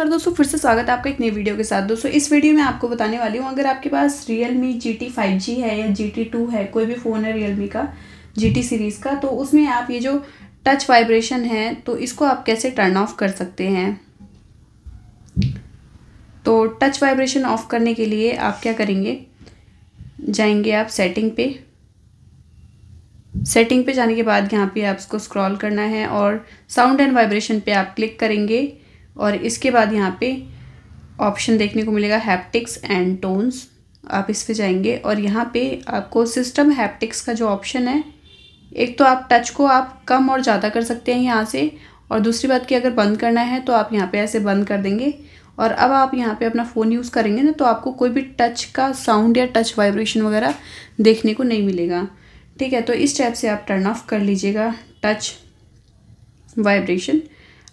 नमस्कार दोस्तों फिर से स्वागत है आपका एक नई वीडियो के साथ दोस्तों इस वीडियो में आपको बताने वाली हूँ अगर आपके पास Realme G T five G है या जी टी टू है कोई भी फ़ोन है रियल मी का जी टी सीरीज़ का तो उसमें आप ये जो टच वाइब्रेशन है तो इसको आप कैसे टर्न ऑफ कर सकते हैं तो टच वाइब्रेशन ऑफ करने के लिए आप क्या करेंगे जाएंगे आप सेटिंग पे सेटिंग पे जाने के बाद यहाँ पे आपको स्क्रॉल करना है और साउंड एंड वाइब्रेशन पे आप क्लिक करेंगे और इसके बाद यहाँ पे ऑप्शन देखने को मिलेगा हैप्टिक्स एंड टोन्स आप इस पर जाएंगे और यहाँ पे आपको सिस्टम हैप्टिक्स का जो ऑप्शन है एक तो आप टच को आप कम और ज़्यादा कर सकते हैं यहाँ से और दूसरी बात कि अगर बंद करना है तो आप यहाँ पे ऐसे बंद कर देंगे और अब आप यहाँ पे अपना फ़ोन यूज़ करेंगे ना तो आपको कोई भी टच का साउंड या टच वाइब्रेशन वगैरह देखने को नहीं मिलेगा ठीक है तो इस टाइप से आप टर्न ऑफ कर लीजिएगा टच वाइब्रेशन